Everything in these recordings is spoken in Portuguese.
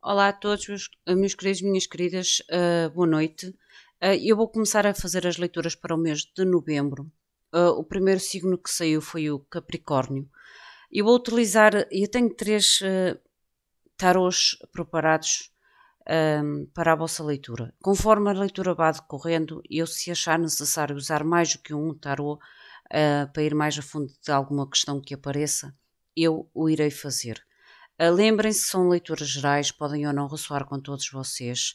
Olá a todos, meus, eh, meus queridos, minhas queridas, uh, boa noite. Uh, eu vou começar a fazer as leituras para o mês de novembro. Uh, o primeiro signo que saiu foi o Capricórnio. Eu vou utilizar, eu tenho três tarôs preparados um, ehm, para a vossa leitura. Conforme a leitura vá decorrendo, eu se achar necessário usar mais do que um tarô para ir mais a fundo de alguma questão que apareça, eu o irei fazer. Ah, lembrem-se, são leituras gerais, podem ou não ressoar com todos vocês.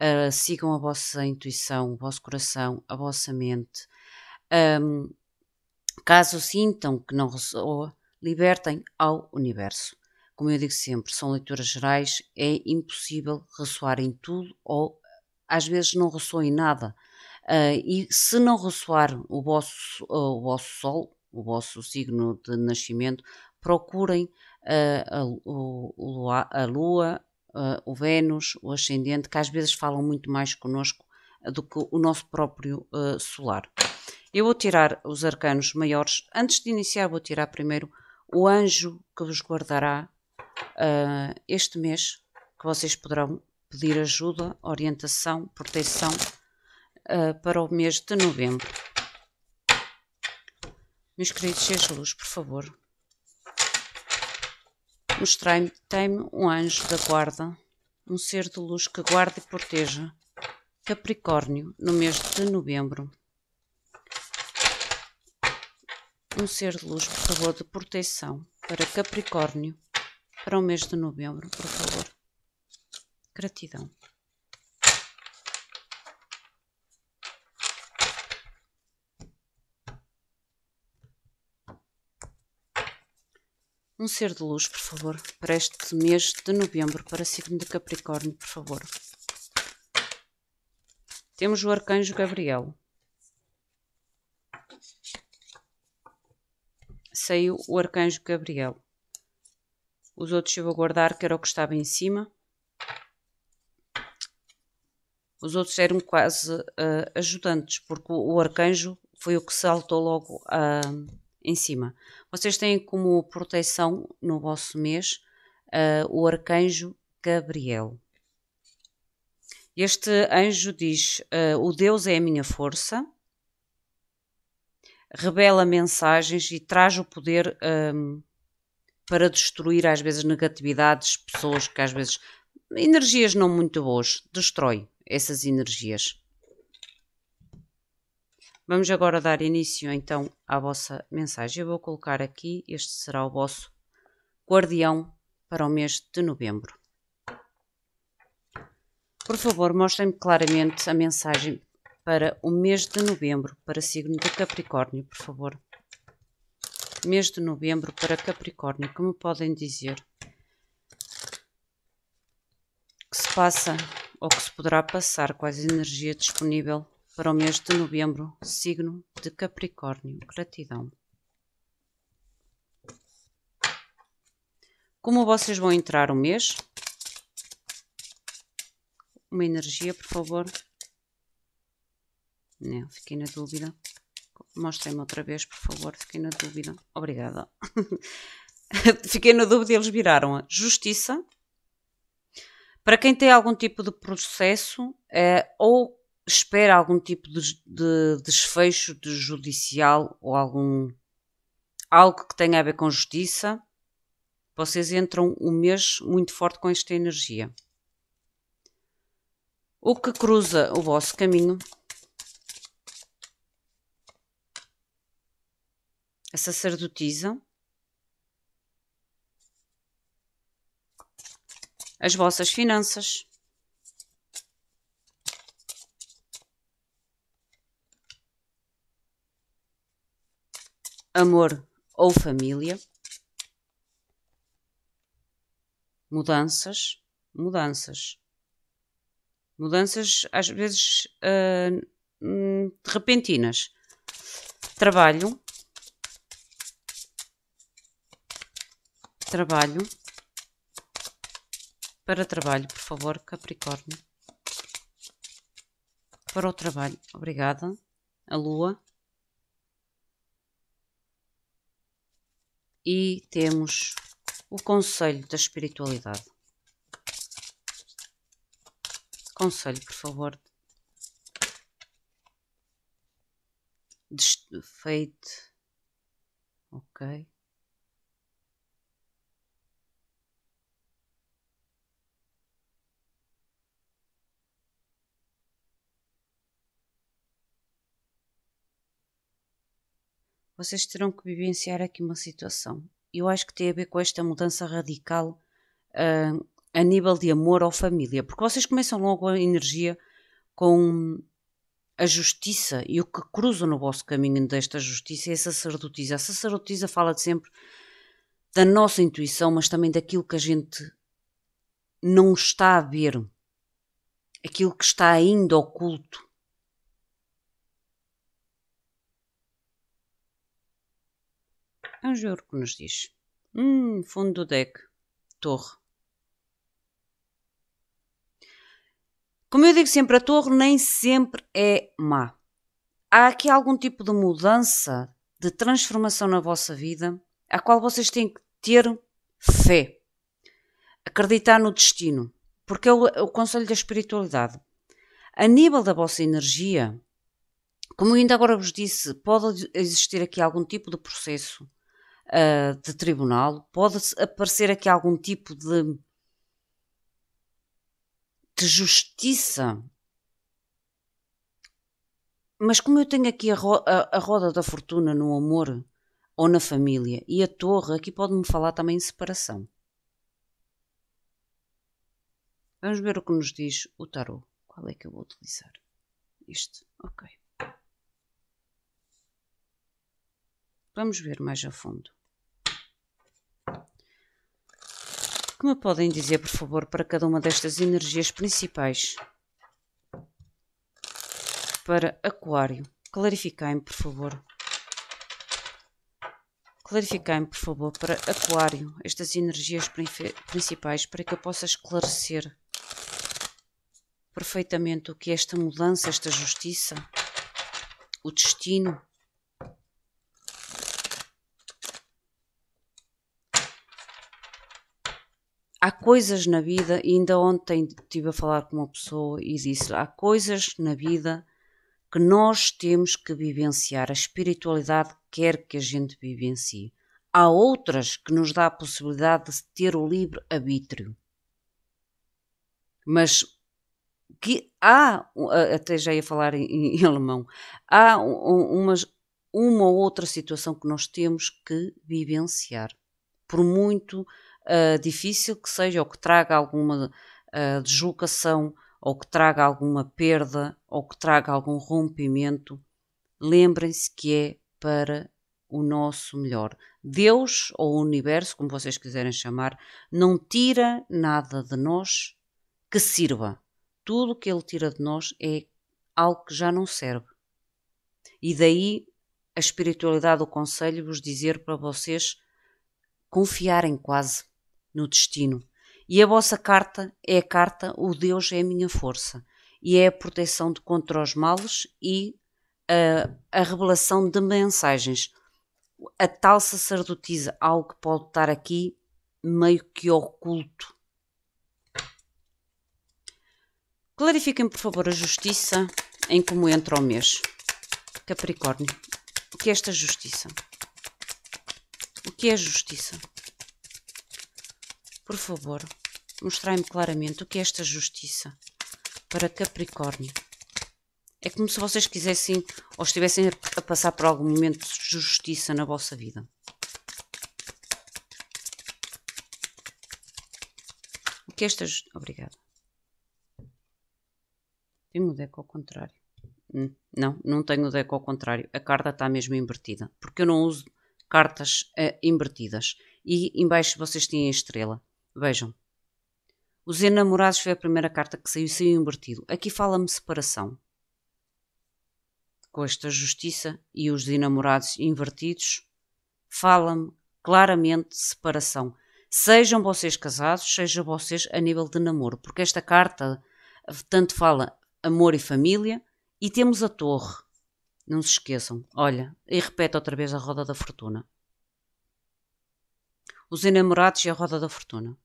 Uh, sigam a vossa intuição, o vosso coração, a vossa mente. Um, caso sintam que não ressoa, libertem ao universo. Como eu digo sempre, são leituras gerais, é impossível ressoar em tudo ou às vezes não ressoa em nada. Uh, e se não ressoar o vosso, uh, o vosso sol, o vosso signo de nascimento, procurem a, o, a Lua, o Vênus, o Ascendente, que às vezes falam muito mais connosco eh, do que o nosso próprio eh, solar. Eu vou tirar os arcanos maiores. Antes de iniciar, vou tirar primeiro o anjo que vos guardará uh, este mês, que vocês poderão pedir ajuda, orientação, proteção uh, para o mês de novembro. Meus queridos, seja luz, por favor. Mostrei-me um anjo da guarda, um ser de luz que guarda e proteja. Capricórnio, no mês de novembro. Um ser de luz, por favor, de proteção para Capricórnio, para o mês de novembro, por favor. Gratidão. Um ser de luz, por favor, para este mês de novembro, para signo de Capricórnio, por favor. Temos o arcanjo Gabriel. Saiu o arcanjo Gabriel. Os outros eu vou guardar, que era o que estava em cima. Os outros eram quase uh, ajudantes, porque o, o arcanjo foi o que saltou logo a. Uh, em cima. Vocês têm como proteção no vosso mês uh, o arcanjo Gabriel. Este anjo diz: uh, O Deus é a minha força, revela mensagens e traz o poder um, ah, para destruir, às vezes, negatividades, pessoas que às vezes. energias não muito boas, destrói essas energias. Vamos agora dar início então à vossa mensagem. Eu vou colocar aqui, este será o vosso guardião para o mês de novembro. Por favor, mostrem-me claramente a mensagem para o mês de novembro, para signo de Capricórnio, por favor. Mês de novembro para Capricórnio, como podem dizer? Que se passa ou que se poderá passar, quais energia disponível para o mês de novembro, signo de Capricórnio. Gratidão. Como vocês vão entrar o mês? Uma energia, por favor. Não, fiquei na dúvida. Mostrem-me outra vez, por favor. Fiquei na dúvida. Obrigada. fiquei na dúvida e eles viraram-a. Justiça. Para quem tem algum tipo de processo é, ou espera algum tipo de, de desfecho de judicial ou algum algo que tenha a ver com justiça, vocês entram um mês muito forte com esta energia. O que cruza o vosso caminho? A sacerdotisa. As vossas finanças. amor ou família, mudanças, mudanças. Mudanças às vezes uh, repentinas. Trabalho. Trabalho. Para trabalho, por favor, Capricórnio. Para o trabalho. Obrigada. A lua. e temos o Conselho da Espiritualidade. Conselho, por favor, feito. Ok. vocês terão que vivenciar aqui uma situação. Eu acho que tem a ver com esta mudança radical uh, a nível de amor ou família, porque vocês começam logo a energia com a justiça e o que cruza no vosso caminho desta justiça é a sacerdotisa. A sacerdotisa fala de sempre da nossa intuição, mas também daquilo que a gente não está a ver, aquilo que está ainda oculto Anjuro é que nos diz. Hum, fundo do deck. Torre. Como eu digo sempre, a torre nem sempre é má. Há aqui algum tipo de mudança, de transformação na vossa vida, a qual vocês têm que ter fé, acreditar no destino, porque é o, é o conselho da espiritualidade. A nível da vossa energia, como ainda agora vos disse, pode existir aqui algum tipo de processo uh, de tribunal, pode aparecer aqui algum tipo de, de justiça. Mas como eu tenho aqui a, ro a, a roda da fortuna no amor ou na família e a torre, aqui pode-me falar também de separação. Vamos ver o que nos diz o tarot. Qual é que eu vou utilizar? Isto, ok. Vamos ver mais a fundo. O que me podem dizer, por favor, para cada uma destas energias principais? Para Aquário, clarificai-me, por favor. Clarificai-me, por favor, para Aquário, estas energias principais, para que eu possa esclarecer perfeitamente o que é esta mudança, esta justiça, o destino há coisas na vida, e ainda ontem estive a falar com uma pessoa e disse: há coisas na vida que nós temos que vivenciar. A espiritualidade quer que a gente vivencie. Há outras que nos dá a possibilidade de ter o livre arbítrio. Mas que há, até já ia falar em, em alemão, há umas, uma outra situação que nós temos que vivenciar. Por muito eh, difícil que seja, ou que traga alguma uh, deslocação, ou que traga alguma perda, ou que traga algum rompimento, lembrem-se que é para o nosso melhor. Deus ou o universo, como vocês quiserem chamar, não tira nada de nós que sirva. Tudo o que ele tira de nós é algo que já não serve. E daí a espiritualidade o conselho vos dizer para vocês confiarem quase no destino. E a vossa carta é a carta O Deus é a minha força, e é a proteção de, contra os males e a, a revelação de mensagens. A tal sacerdotisa, algo que pode estar aqui meio que oculto. Clarifiquem, por favor, a justiça em como entra o mês. Capricórnio, o que é esta justiça? O que é justiça? Por favor, mostrai-me claramente o que é esta justiça para Capricórnio. É como se vocês quisessem ou estivessem a passar por algum momento de justiça na vossa vida. O que é esta justiça? Obrigada. Tenho o deck ao contrário. Hum, não, não tenho o deck ao contrário. A carta está mesmo invertida. Porque eu não uso cartas uh, invertidas. E embaixo vocês têm a estrela. Vejam. Os enamorados foi a primeira carta que saiu, saiu invertido. Aqui fala-me separação. Com esta justiça e os enamorados invertidos, fala-me claramente separação. Sejam vocês casados, sejam vocês a nível de namoro, porque esta carta tanto fala amor e família e temos a torre. Não se esqueçam. Olha, e repete outra vez a roda da fortuna. Os enamorados e a roda da fortuna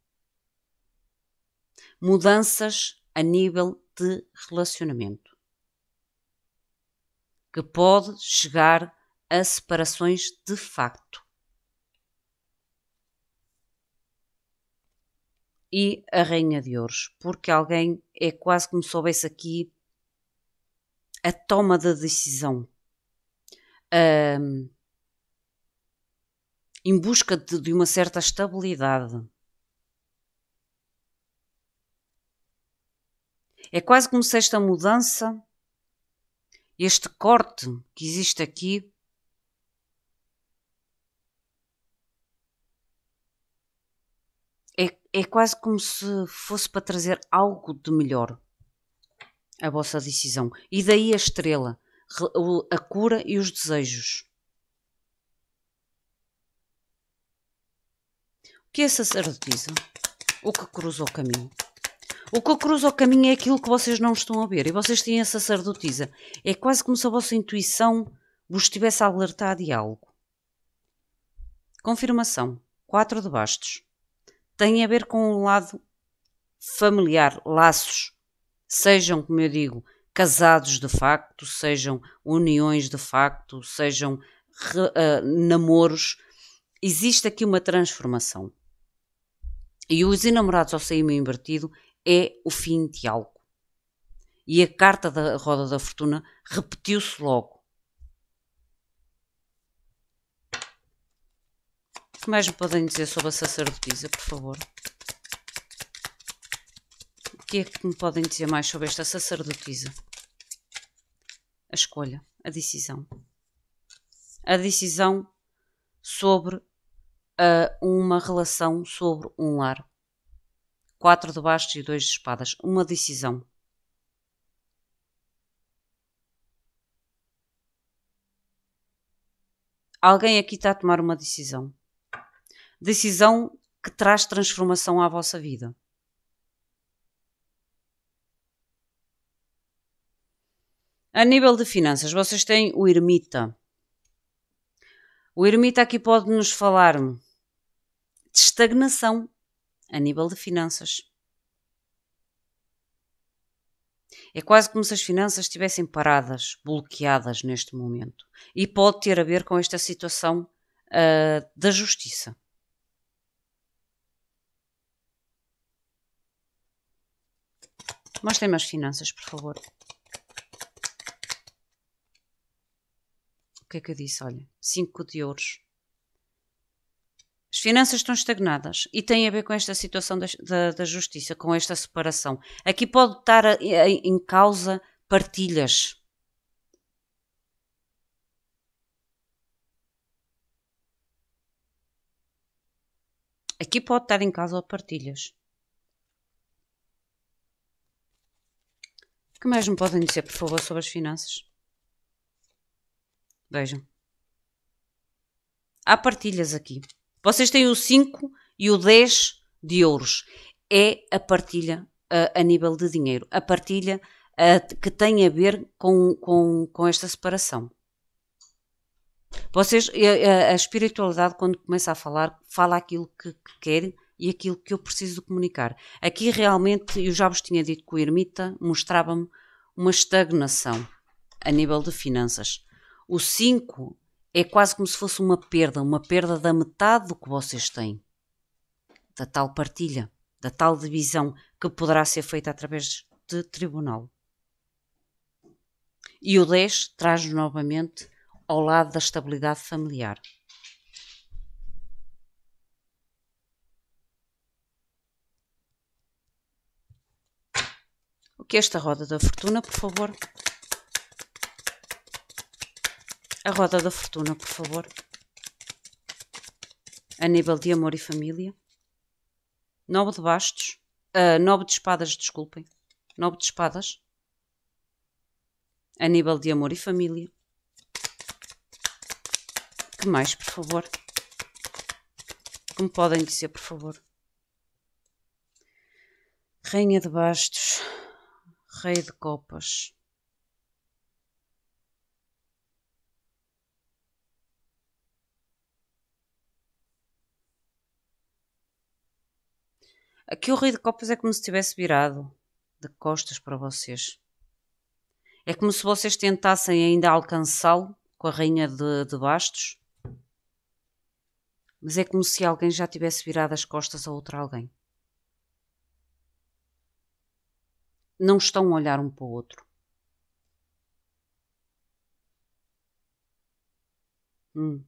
mudanças a nível de relacionamento, que pode chegar a separações de facto. E a Rainha de Ouros, porque alguém é quase como se soubesse aqui a toma da decisão. Um, em busca de, de uma certa estabilidade. É quase como se esta mudança, este corte que existe aqui, é, é quase como se fosse para trazer algo de melhor à vossa decisão. E daí a estrela, a cura e os desejos. O que é sacerdotisa? O que cruzou o caminho? O que eu cruzo ao caminho é aquilo que vocês não estão a ver. E vocês têm a sacerdotisa. É quase como se a vossa intuição vos tivesse alertado de algo. Confirmação. Quatro de bastos. Tem a ver com um lado familiar, laços. Sejam, como eu digo, casados de facto, sejam uniões de facto, sejam re, uh, namoros. Existe aqui uma transformação. E os enamorados ao saímos invertido é o fim de algo. E a carta da roda da fortuna repetiu-se logo. O que mais me podem dizer sobre a sacerdotisa, por favor? O que é que me podem dizer mais sobre esta sacerdotisa? A escolha, a decisão. A decisão sobre uh, uma relação, sobre um lar quatro de bastos e dois de espadas. Uma decisão. Alguém aqui está a tomar uma decisão. Decisão que traz transformação à vossa vida. A nível de finanças, vocês têm o ermita. O ermita aqui pode nos falar de estagnação a nível de finanças. É quase como se as finanças estivessem paradas, bloqueadas neste momento. E pode ter a ver com esta situação uh, da justiça. Mostrem-me as finanças, por favor. O que é que eu disse? Olha, 5 de ouros. As finanças estão estagnadas e tem a ver com esta situação da, da, da justiça, com esta separação. Aqui pode estar a, a, em causa partilhas. Aqui pode estar em causa partilhas. O que mais me podem dizer, por favor, sobre as finanças? Vejam. Há partilhas aqui. Vocês têm o 5 e o 10 de ouros. É a partilha a, a nível de dinheiro. A partilha a, que tem a ver com, com, com esta separação. Vocês, a, a, espiritualidade, quando começa a falar, fala aquilo que, que quer e aquilo que eu preciso comunicar. Aqui realmente, eu já vos tinha dito que o ermita mostrava-me uma estagnação a nível de finanças. O 5 é quase como se fosse uma perda, uma perda da metade do que vocês têm, da tal partilha, da tal divisão que poderá ser feita através de tribunal. E o 10 traz novamente ao lado da estabilidade familiar. O que é esta roda da fortuna, por favor? A roda da fortuna, por favor. A nível de amor e família. Nove de bastos. Uh, ah, nove de espadas, desculpem. Nove de espadas. A nível de amor e família. Que mais, por favor? como podem dizer, por favor? Rainha de bastos. Rei de copas. Aquele rei de copas é como se tivesse virado de costas para vocês. É como se vocês tentassem ainda alcançá-lo com a rainha de, de bastos. Mas é como se alguém já tivesse virado as costas a outro alguém. Não estão a olhar um para o outro. Hum.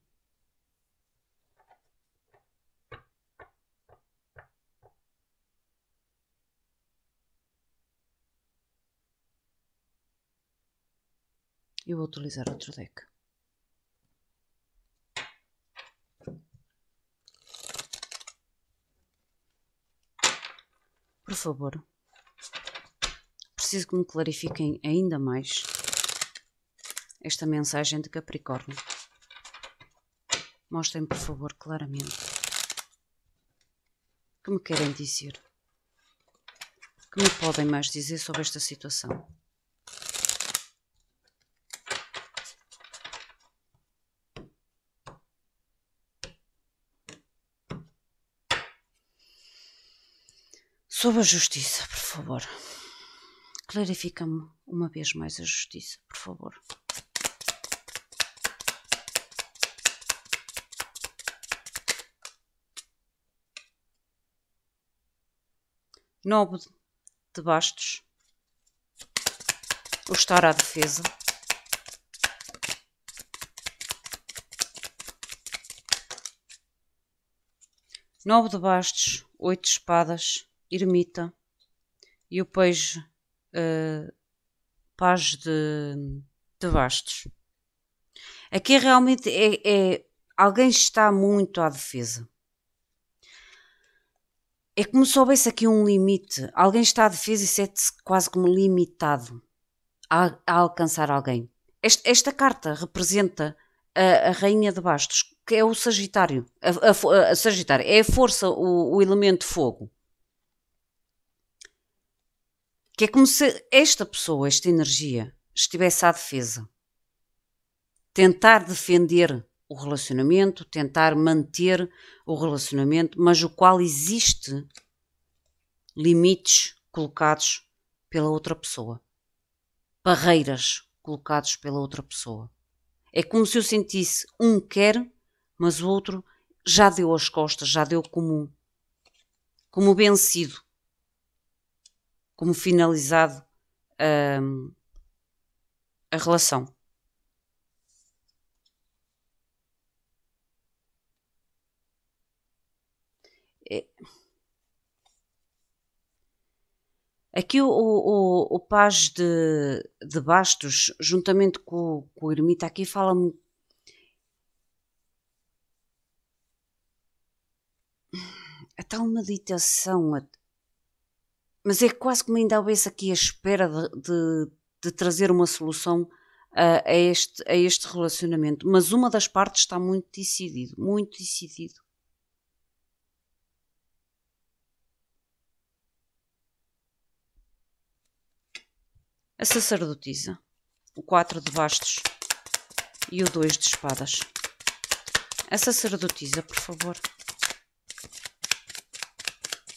eu vou utilizar outro deck. Por favor, preciso que me clarifiquem ainda mais esta mensagem de Capricórnio. Mostrem, por favor, claramente o que me querem dizer. O que me podem mais dizer sobre esta situação? Sobre a justiça, por favor. Clarifica-me uma vez mais a justiça, por favor. Nobre de Bastos, o estar à defesa. Nobre de Bastos, oito espadas ermita e o peixe uh, paz de, de bastos. Aqui realmente é, é alguém está muito à defesa. É como se houvesse aqui um limite. Alguém está à defesa e sente-se quase como limitado a, a alcançar alguém. Esta, esta carta representa a, a, Rainha de Bastos, que é o Sagitário. A, a Sagitário é a força, o, o elemento fogo. Que é como se esta pessoa, esta energia, estivesse à defesa. Tentar defender o relacionamento, tentar manter o relacionamento, mas o qual existe limites colocados pela outra pessoa, barreiras colocados pela outra pessoa. É como se eu sentisse um quer, mas o outro já deu as costas, já deu como como vencido como finalizado a hum, a relação. É. Aqui o, o, o Paz de, de Bastos, juntamente com, com o Ermita, aqui fala-me. A tal meditação, a, mas é quase como ainda houvesse aqui a espera de, de, de trazer uma solução a, a, este, a este relacionamento. Mas uma das partes está muito decidido, muito decidido. A sacerdotisa, o 4 de bastos e o 2 de espadas. A sacerdotisa, por favor.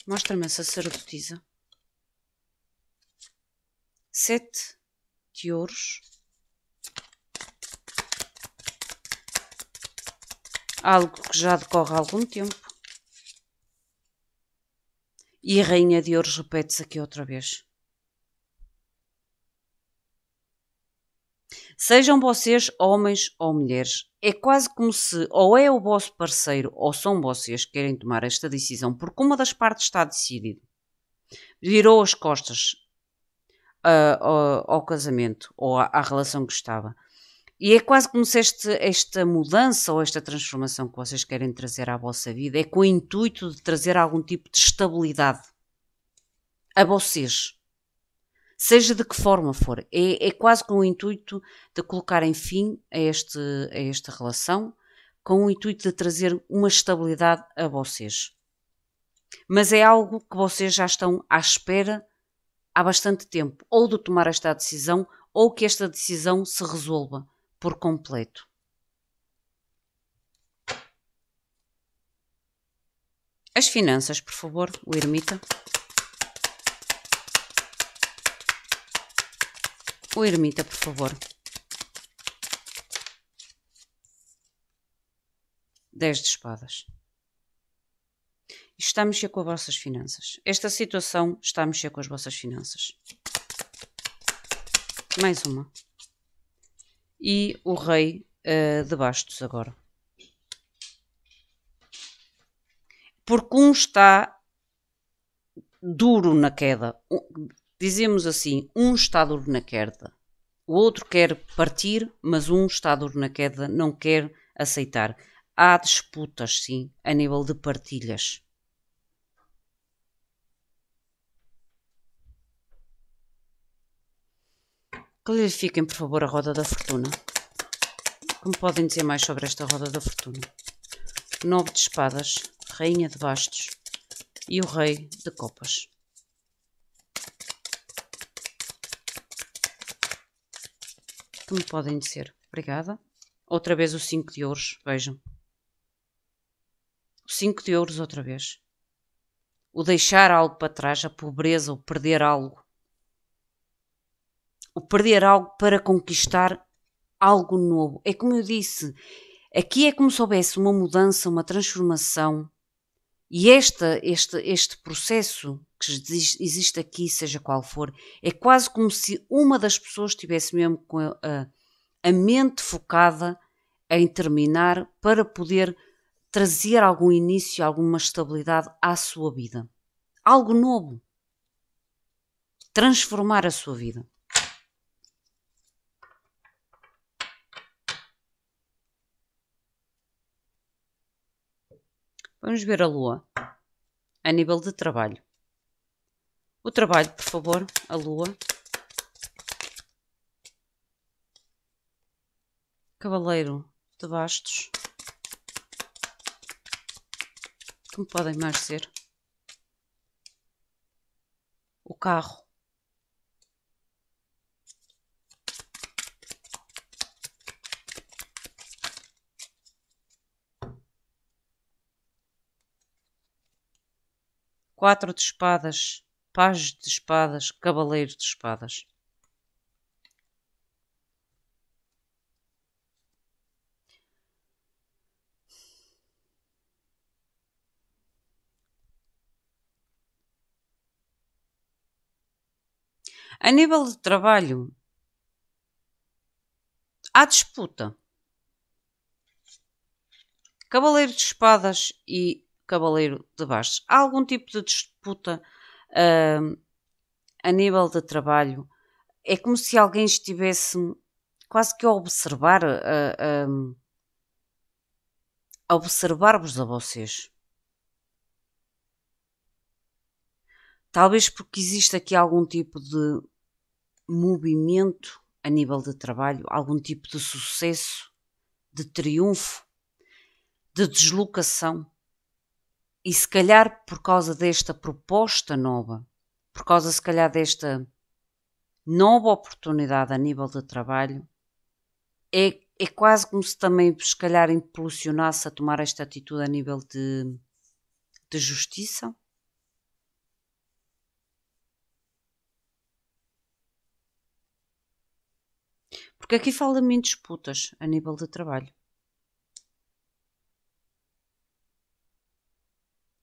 Mostra-me a sacerdotisa sete de ouros algo que já decorre há algum tempo. E a rainha de ouros repete-se aqui outra vez. Sejam vocês homens ou mulheres, é quase como se ou é o vosso parceiro ou são vocês que querem tomar esta decisão porque uma das partes está decidida. Virou as costas uh, ao, ao, casamento ou à, à, relação que estava. E é quase como se este, esta mudança ou esta transformação que vocês querem trazer à vossa vida é com o intuito de trazer algum tipo de estabilidade a vocês. Seja de que forma for. É, é quase com o intuito de colocarem fim a, este, a esta relação, com o intuito de trazer uma estabilidade a vocês. Mas é algo que vocês já estão à espera há bastante tempo ou de tomar esta decisão ou que esta decisão se resolva por completo. As finanças, por favor, o ermita. O ermita, por favor. Dez de espadas está a mexer com as vossas finanças. Esta situação está a mexer com as vossas finanças. Mais uma. E o rei uh, de bastos agora. Porque um está duro na queda. Dizemos assim, um está duro na queda. O outro quer partir, mas um está duro na queda, não quer aceitar. Há disputas, sim, a nível de partilhas. Clarifiquem, é por favor, a roda da fortuna. O que me podem dizer mais sobre esta roda da fortuna? Nove de espadas, rainha de bastos e o rei de copas. O que me podem dizer? Obrigada. Outra vez o cinco de ouros, vejam. O cinco de ouros outra vez. O deixar algo para trás, a pobreza, o perder algo o perder algo para conquistar algo novo. É como eu disse, aqui é como se houvesse uma mudança, uma transformação. E esta, este, este processo que existe aqui, seja qual for, é quase como se uma das pessoas tivesse mesmo com a, a mente focada em terminar para poder trazer algum início, alguma estabilidade à sua vida. Algo novo. Transformar a sua vida. Vamos ver a Lua a nível de trabalho. O trabalho, por favor, a Lua. Cavaleiro de Bastos. Como podem mais ser? O carro. quatro de espadas, paz de espadas, Cavaleiro de espadas. A nível de trabalho, há disputa. Cavaleiro de espadas e Cavaleiro de Bastos. Há algum tipo de disputa uh, a nível de trabalho? É como se alguém estivesse quase que a observar, a, uh, hum, a observar-vos a vocês. Talvez porque existe aqui algum tipo de movimento a nível de trabalho, algum tipo de sucesso, de triunfo, de deslocação. E se calhar por causa desta proposta nova, por causa se calhar desta nova oportunidade a nível de trabalho, é, é quase como se também se calhar impulsionasse a tomar esta atitude a nível de, de justiça. Porque aqui fala-me em disputas a nível de trabalho.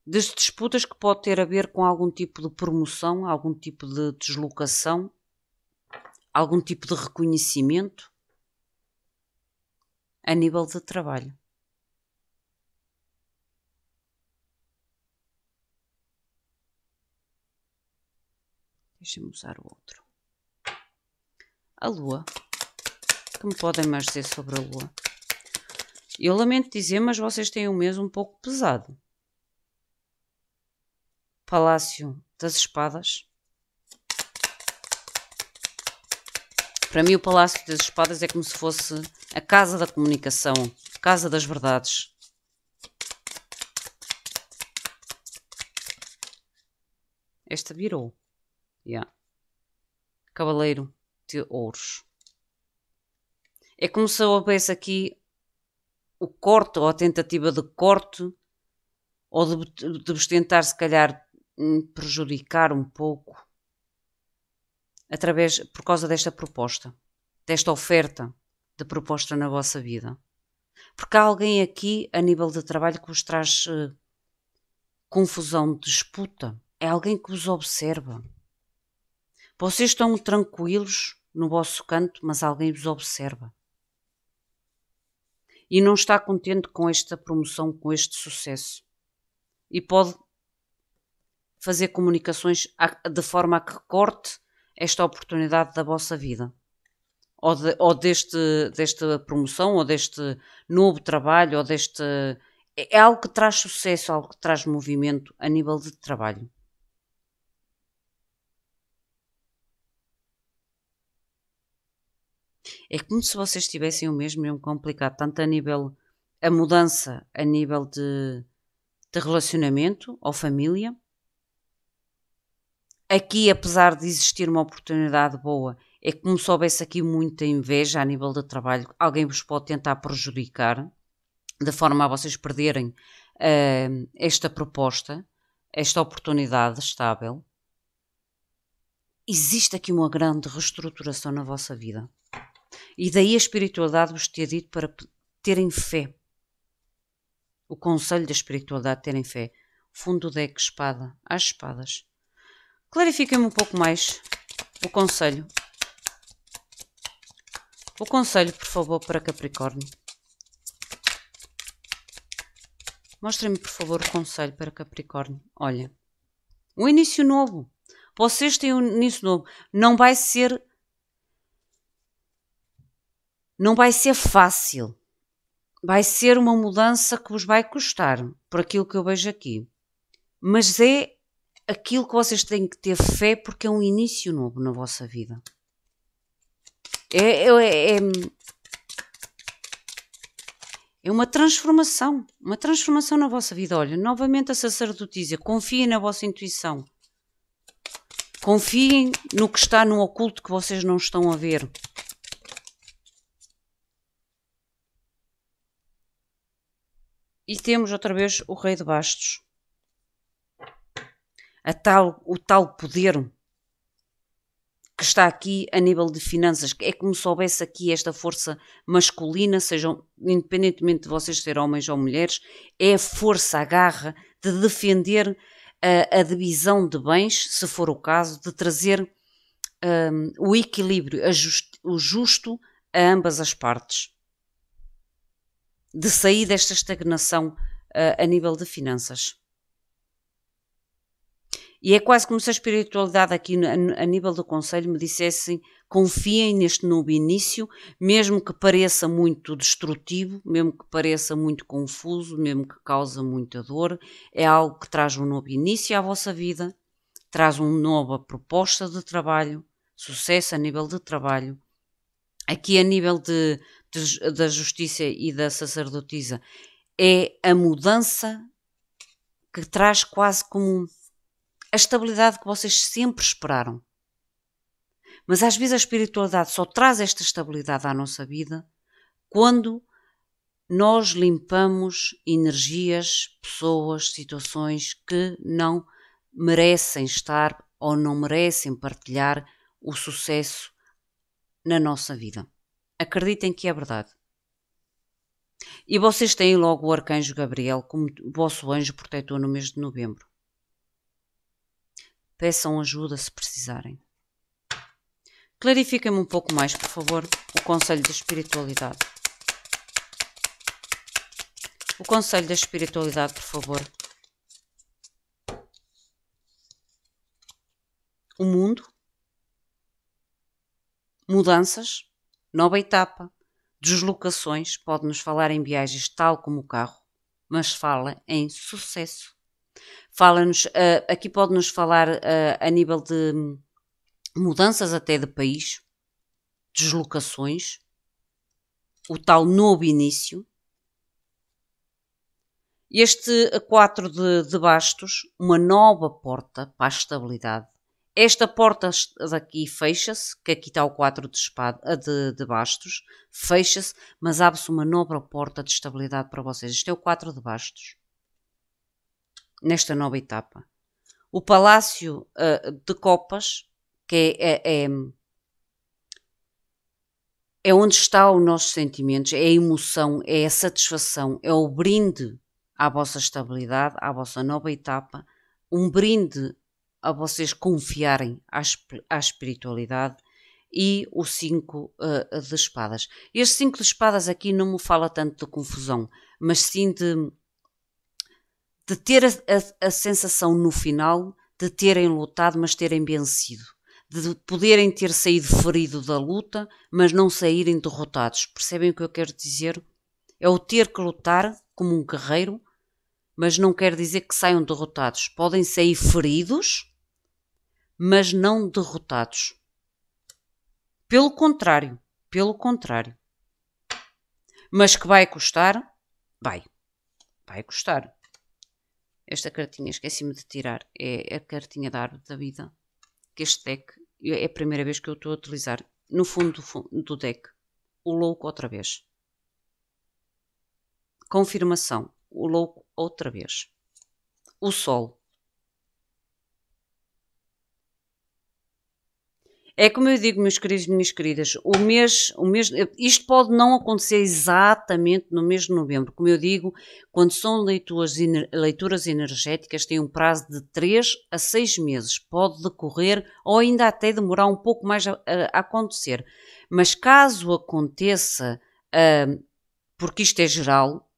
das disputas que pode ter a ver com algum tipo de promoção, algum tipo de deslocação, algum tipo de reconhecimento a nível de trabalho. Deixa-me usar o outro. A Lua. Que me podem mais dizer sobre a Lua? Eu lamento dizer, mas vocês têm um mês um pouco pesado. Palácio das Espadas. Para mim, o Palácio das Espadas é como se fosse a casa da comunicação, a casa das verdades. Esta virou. Yeah. Cavaleiro de Ouros. É como se houvesse aqui o corte ou a tentativa de corte ou de, de ostentar, se calhar, prejudicar um pouco através por causa desta proposta, desta oferta de proposta na vossa vida. Porque há alguém aqui a nível de trabalho que vos traz uh, confusão, disputa. É alguém que vos observa. Vocês estão tranquilos no vosso canto, mas alguém vos observa. E não está contente com esta promoção, com este sucesso. E pode fazer comunicações de forma a que corte esta oportunidade da vossa vida. Ou, de, ou deste, desta promoção, ou deste novo trabalho, ou deste. É, é algo que traz sucesso, algo que traz movimento a nível de trabalho. É como se vocês tivessem o mesmo, um complicado tanto a nível. a mudança a nível de, de relacionamento ou família, Aqui, apesar de existir uma oportunidade boa, é que se houvesse aqui muita inveja a nível de trabalho, alguém vos pode tentar prejudicar, de forma a vocês perderem uh, esta proposta, esta oportunidade estável. Existe aqui uma grande reestruturação na vossa vida. E daí a espiritualidade vos ter dito para terem fé. O conselho da espiritualidade terem fé. Fundo deck, espada, às espadas Clarifiquem-me um pouco mais o conselho. O conselho, por favor, para Capricórnio. Mostrem-me, por favor, o conselho para Capricórnio. Olha, um início novo. Vocês têm um início novo. Não vai ser. Não vai ser fácil. Vai ser uma mudança que vos vai custar, por aquilo que eu vejo aqui. Mas é aquilo que vocês têm que ter fé, porque é um início novo na vossa vida. É, é, é, é, é uma transformação, uma transformação na vossa vida. Olha, novamente a sacerdotisa, confiem na vossa intuição. Confiem no que está no oculto que vocês não estão a ver. E temos outra vez o Rei de Bastos a tal, o tal poder que está aqui a nível de finanças. É como se houvesse aqui esta força masculina, sejam, independentemente de vocês serem homens ou mulheres, é a força, a garra de defender a, eh, a divisão de bens, se for o caso, de trazer um, ehm, o equilíbrio, just, o justo a ambas as partes. De sair desta estagnação uh, a nível de finanças. E é quase como se a espiritualidade aqui a, nível do Conselho me dissesse confiem neste novo início, mesmo que pareça muito destrutivo, mesmo que pareça muito confuso, mesmo que cause muita dor, é algo que traz um novo início à vossa vida, traz uma nova proposta de trabalho, sucesso a nível de trabalho. Aqui a nível de, de da justiça e da sacerdotisa é a mudança que traz quase como a estabilidade que vocês sempre esperaram. Mas às vezes a espiritualidade só traz esta estabilidade à nossa vida quando nós limpamos energias, pessoas, situações que não merecem estar ou não merecem partilhar o sucesso na nossa vida. Acreditem que é verdade. E vocês têm logo o Arcanjo Gabriel como vosso anjo protetor no mês de novembro. Peçam ajuda se precisarem. Clarifiquem-me um pouco mais, por favor, o Conselho da Espiritualidade. O Conselho da Espiritualidade, por favor. O mundo. Mudanças. Nova etapa. Deslocações. Pode-nos falar em viagens tal como o carro, mas fala em sucesso. Fala-nos, eh, aqui pode-nos falar eh, a nível de mudanças até de país, deslocações, o tal novo início. Este 4 de, de bastos, uma nova porta para a estabilidade. Esta porta daqui fecha-se, que aqui está o 4 de, espada, de, de bastos, fecha-se, mas abre-se uma nova porta de estabilidade para vocês. Este é o 4 de bastos nesta nova etapa. O Palácio uh, de Copas, que é, é, é, é onde está os nossos sentimentos, é a emoção, é a satisfação, é o brinde à vossa estabilidade, à vossa nova etapa, um brinde a vocês confiarem à, à espiritualidade e o cinco uh, de espadas. Este cinco de espadas aqui não me fala tanto de confusão, mas sim de de ter a, a, a sensação no final de terem lutado, mas terem vencido de poderem ter saído ferido da luta, mas não saírem derrotados. Percebem o que eu quero dizer? É o ter que lutar como um guerreiro, mas não quer dizer que saiam derrotados. Podem sair feridos, mas não derrotados. Pelo contrário, pelo contrário. Mas que vai custar? Vai. Vai custar. Esta cartinha esqueci-me de tirar. É a cartinha da árvore da vida. Que este deck é a primeira vez que eu estou a utilizar. No fundo do, fundo do deck, o louco outra vez. Confirmação, o louco outra vez. O sol, É como eu digo, meus queridos, minhas queridas, o mês, o mês, isto pode não acontecer exatamente no mês de novembro. Como eu digo, quando são leituras, leituras energéticas, tem um prazo de 3 a 6 meses. Pode decorrer ou ainda até demorar um pouco mais a, a acontecer. Mas caso aconteça, uh, porque isto é geral,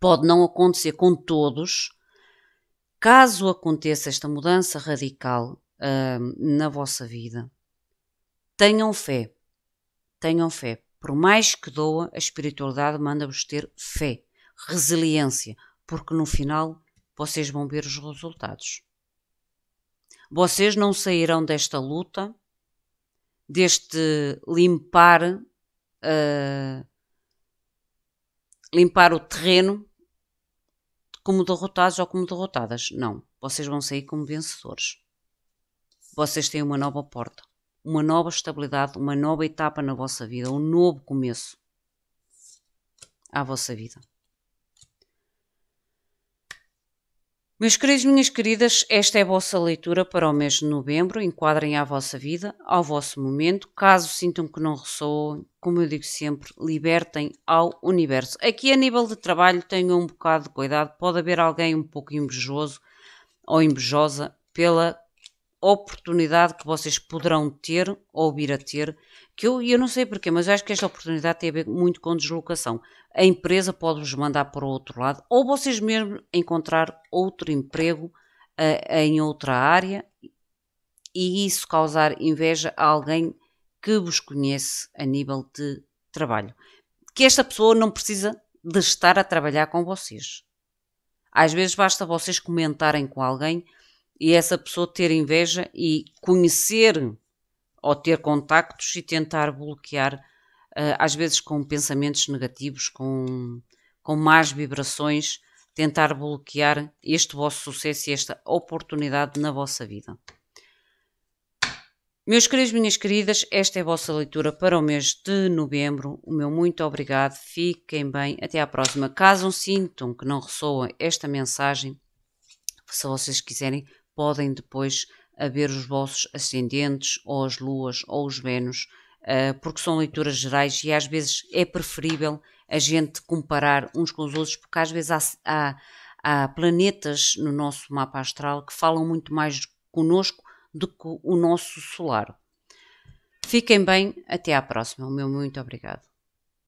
pode não acontecer com todos. Caso aconteça esta mudança radical uh, na vossa vida, Tenham fé. Tenham fé. Por mais que doa, a espiritualidade manda-vos ter fé, resiliência, porque no final vocês vão ver os resultados. Vocês não sairão desta luta, deste limpar, uh, limpar o terreno como derrotados ou como derrotadas. Não. Vocês vão sair como vencedores. Vocês têm uma nova porta uma nova estabilidade, uma nova etapa na vossa vida, um novo começo à vossa vida. Meus queridos, minhas queridas, esta é a vossa leitura para o mês de novembro. Enquadrem à vossa vida, ao vosso momento. Caso sintam que não ressoam, como eu digo sempre, libertem ao universo. Aqui, a nível de trabalho, tenham um bocado de cuidado. Pode haver alguém um pouco invejoso ou invejosa pela oportunidade que vocês poderão ter ou vir a ter, que eu, eu não sei porquê, mas eu acho que esta oportunidade tem a ver muito com deslocação. A empresa pode-vos mandar para o outro lado, ou vocês mesmo encontrar outro emprego eh, em outra área e isso causar inveja a alguém que vos conhece a nível de trabalho. Que esta pessoa não precisa de estar a trabalhar com vocês. Às vezes basta vocês comentarem com alguém e essa pessoa ter inveja e conhecer ou ter contactos e tentar bloquear, eh, às vezes com pensamentos negativos, com, com más vibrações, tentar bloquear este vosso sucesso e esta oportunidade na vossa vida. Meus queridos, minhas queridas, esta é a vossa leitura para o mês de novembro. O meu muito obrigado, fiquem bem, até à próxima. Caso sintam que não ressoa esta mensagem, se vocês quiserem, podem depois haver os vossos ascendentes, ou as luas, ou os Vênus, ah, porque são leituras gerais e às vezes é preferível a gente comparar uns com os outros, porque às vezes há, há, há planetas no nosso mapa astral que falam muito mais conosco do que o nosso solar. Fiquem bem, até à próxima. O meu muito obrigado.